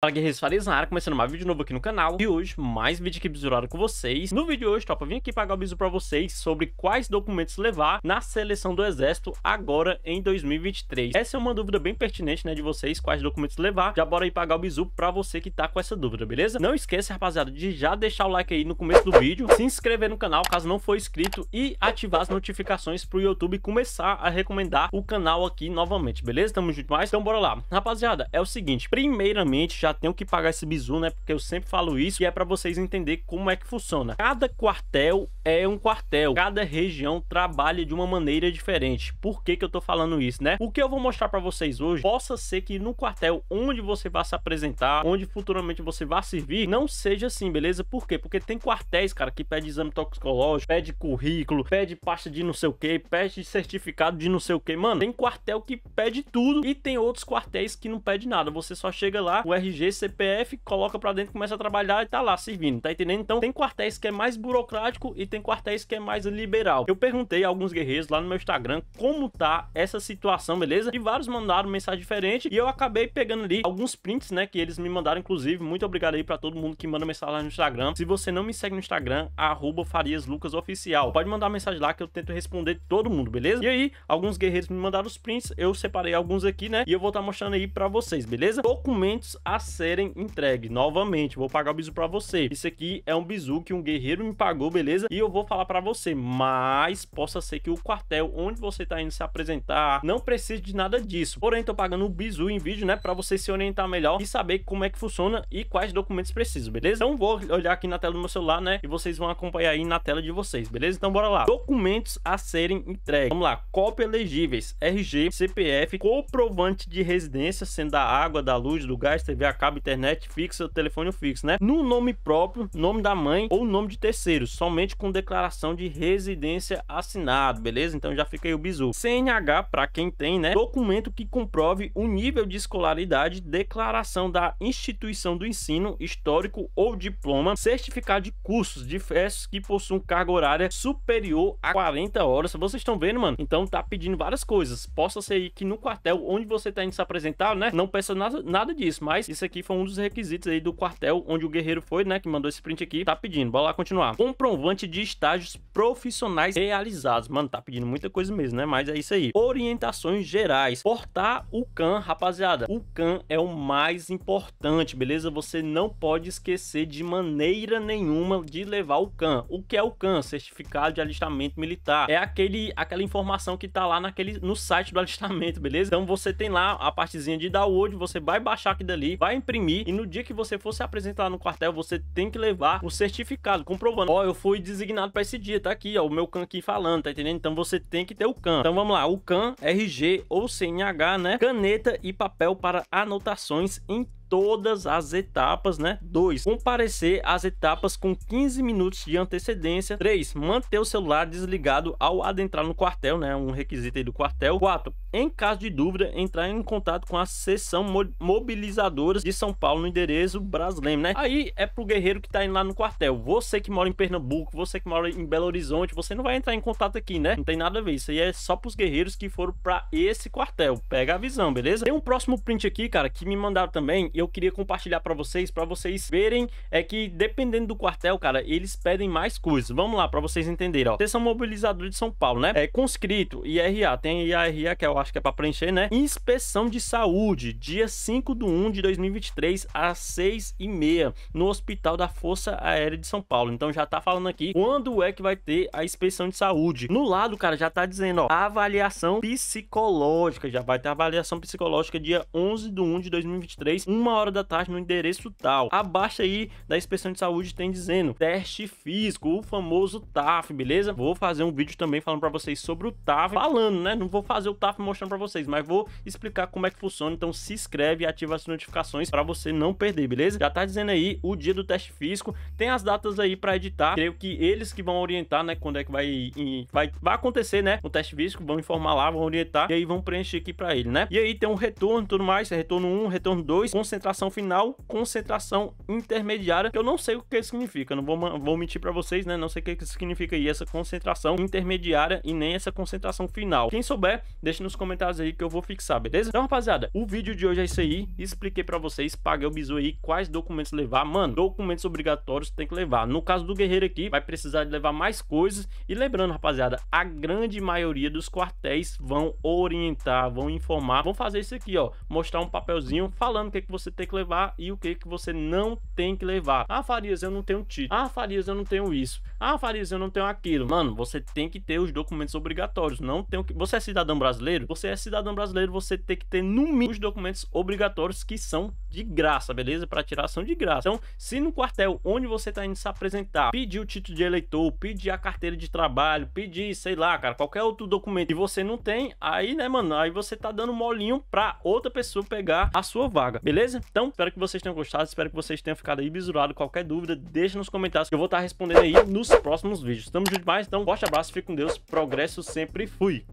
Fala guerreiros Farias na área, começando mais vídeo novo aqui no canal E hoje, mais vídeo aqui bizurado com vocês No vídeo de hoje, topa, eu vim aqui pagar o bizu pra vocês Sobre quais documentos levar na seleção do exército agora em 2023 Essa é uma dúvida bem pertinente, né, de vocês Quais documentos levar, já bora aí pagar o bizu pra você que tá com essa dúvida, beleza? Não esqueça, rapaziada, de já deixar o like aí no começo do vídeo Se inscrever no canal, caso não for inscrito E ativar as notificações pro YouTube começar a recomendar o canal aqui novamente, beleza? Tamo junto mais, então bora lá Rapaziada, é o seguinte, primeiramente já já tenho que pagar esse bizu, né? Porque eu sempre falo isso e é para vocês entender como é que funciona. Cada quartel é um quartel, cada região trabalha de uma maneira diferente. Por que que eu tô falando isso, né? O que eu vou mostrar para vocês hoje, possa ser que no quartel onde você vai se apresentar, onde futuramente você vai servir, não seja assim, beleza? Por quê? Porque tem quartéis, cara, que pede exame toxicológico, pede currículo, pede pasta de não sei o que, pede certificado de não sei o que. Mano, tem quartel que pede tudo e tem outros quartéis que não pede nada. Você só chega lá, o RG RG, CPF, coloca para dentro, começa a trabalhar e tá lá servindo, tá entendendo? Então tem quartéis que é mais burocrático e tem quartéis que é mais liberal. Eu perguntei a alguns guerreiros lá no meu Instagram como tá essa situação, beleza? E vários mandaram mensagem diferente e eu acabei pegando ali alguns prints, né, que eles me mandaram inclusive. Muito obrigado aí para todo mundo que manda mensagem lá no Instagram. Se você não me segue no Instagram, @fariaslucasoficial. Pode mandar mensagem lá que eu tento responder todo mundo, beleza? E aí, alguns guerreiros me mandaram os prints, eu separei alguns aqui, né? E eu vou estar tá mostrando aí para vocês, beleza? Documentos a serem entregues. Novamente, vou pagar o bizu para você. Isso aqui é um bizu que um guerreiro me pagou, beleza? E eu vou falar para você, mas possa ser que o quartel onde você tá indo se apresentar não precise de nada disso. Porém, tô pagando o bizu em vídeo, né, para você se orientar melhor e saber como é que funciona e quais documentos preciso, beleza? Então vou olhar aqui na tela do meu celular, né, e vocês vão acompanhar aí na tela de vocês, beleza? Então bora lá. Documentos a serem entregues. Vamos lá. Cópia elegíveis: RG, CPF, comprovante de residência, sendo da água, da luz, do gás, TV a cabo, internet fixa, telefone fixo, né? No nome próprio, nome da mãe ou nome de terceiro, somente com declaração de residência assinado, beleza? Então já fica aí o bizu. CNH para quem tem, né? Documento que comprove o nível de escolaridade, declaração da instituição do ensino, histórico ou diploma, certificado de cursos diversos que possuam carga horária superior a 40 horas. Vocês estão vendo, mano? Então tá pedindo várias coisas. Possa ser que no quartel onde você tá indo se apresentar, né? Não peça nada, nada disso, mas isso aqui aqui foi um dos requisitos aí do quartel onde o guerreiro foi, né, que mandou esse print aqui, tá pedindo, bora lá continuar. Comprovante de estágios profissionais realizados. Mano, tá pedindo muita coisa mesmo, né, mas é isso aí. Orientações gerais. Portar o CAN, rapaziada. O CAN é o mais importante, beleza? Você não pode esquecer de maneira nenhuma de levar o CAN. O que é o CAN? Certificado de alistamento militar. É aquele, aquela informação que tá lá naquele, no site do alistamento, beleza? Então você tem lá a partezinha de download, você vai baixar aqui dali, vai imprimir e no dia que você for se apresentar no quartel, você tem que levar o certificado comprovando, ó, oh, eu fui designado para esse dia, tá aqui, ó, o meu CAN aqui falando, tá entendendo? Então você tem que ter o CAN. Então vamos lá, o CAN, RG ou CNH, né? Caneta e papel para anotações em todas as etapas, né? 2. Comparecer às etapas com 15 minutos de antecedência. 3. Manter o celular desligado ao adentrar no quartel, né? Um requisito aí do quartel. 4. Em caso de dúvida, entrar em contato com a seção mobilizadora de São Paulo no endereço Brasleme, né? Aí é pro guerreiro que tá indo lá no quartel. Você que mora em Pernambuco, você que mora em Belo Horizonte, você não vai entrar em contato aqui, né? Não tem nada a ver. Isso aí é só pros guerreiros que foram para esse quartel. Pega a visão, beleza? Tem um próximo print aqui, cara, que me mandaram também e eu queria compartilhar para vocês, para vocês verem é que dependendo do quartel, cara, eles pedem mais coisas. Vamos lá para vocês entenderem, ó. Sessão mobilizador de São Paulo, né? É conscrito, IRA, tem IRA que é, eu acho que é para preencher, né? Inspeção de saúde, dia 5 de 1 de 2023 às 6 e meia no Hospital da Força Aérea de São Paulo. Então já tá falando aqui quando é que vai ter a inspeção de saúde. No lado, cara, já tá dizendo, ó, avaliação psicológica, já vai ter avaliação psicológica dia 11 de 1 de 2023, uma uma hora da tarde no endereço tal. Abaixo aí da inspeção de saúde tem dizendo teste físico, o famoso TAF, beleza? Vou fazer um vídeo também falando para vocês sobre o TAF, falando, né? Não vou fazer o TAF mostrando para vocês, mas vou explicar como é que funciona. Então se inscreve e ativa as notificações para você não perder, beleza? Já tá dizendo aí o dia do teste físico, tem as datas aí para editar. Creio que eles que vão orientar, né, quando é que vai vai, vai acontecer, né? O teste físico, vão informar lá, vão orientar e aí vão preencher aqui para ele, né? E aí tem um retorno, tudo mais, retorno 1, retorno 2, concentração concentração final, concentração intermediária, que eu não sei o que significa, não vou, vou mentir para vocês, né? Não sei o que significa aí essa concentração intermediária e nem essa concentração final. Quem souber, deixe nos comentários aí que eu vou fixar, beleza? Então, rapaziada, o vídeo de hoje é isso aí. Expliquei para vocês, paguei o bizu aí, quais documentos levar. Mano, documentos obrigatórios tem que levar. No caso do guerreiro aqui, vai precisar de levar mais coisas. E lembrando, rapaziada, a grande maioria dos quartéis vão orientar, vão informar, vão fazer isso aqui, ó. Mostrar um papelzinho falando o que, que você você tem que levar e o que, que você não tem que levar. Ah, Farias, eu não tenho título. Ah, Farias, eu não tenho isso. Ah, Farias, eu não tenho aquilo. Mano, você tem que ter os documentos obrigatórios. Não tem o que... Você é cidadão brasileiro? Você é cidadão brasileiro, você tem que ter no mínimo os documentos obrigatórios que são de graça, beleza? Para tirar são de graça. Então, se no quartel onde você tá indo se apresentar, pedir o título de eleitor, pedir a carteira de trabalho, pedir, sei lá, cara, qualquer outro documento e você não tem, aí, né, mano, aí você tá dando molinho pra outra pessoa pegar a sua vaga, beleza? beleza? Então, espero que vocês tenham gostado, espero que vocês tenham ficado aí bisurado. Qualquer dúvida, deixa nos comentários que eu vou estar respondendo aí nos próximos vídeos. Tamo junto demais, então forte abraço, fique com Deus, progresso sempre fui!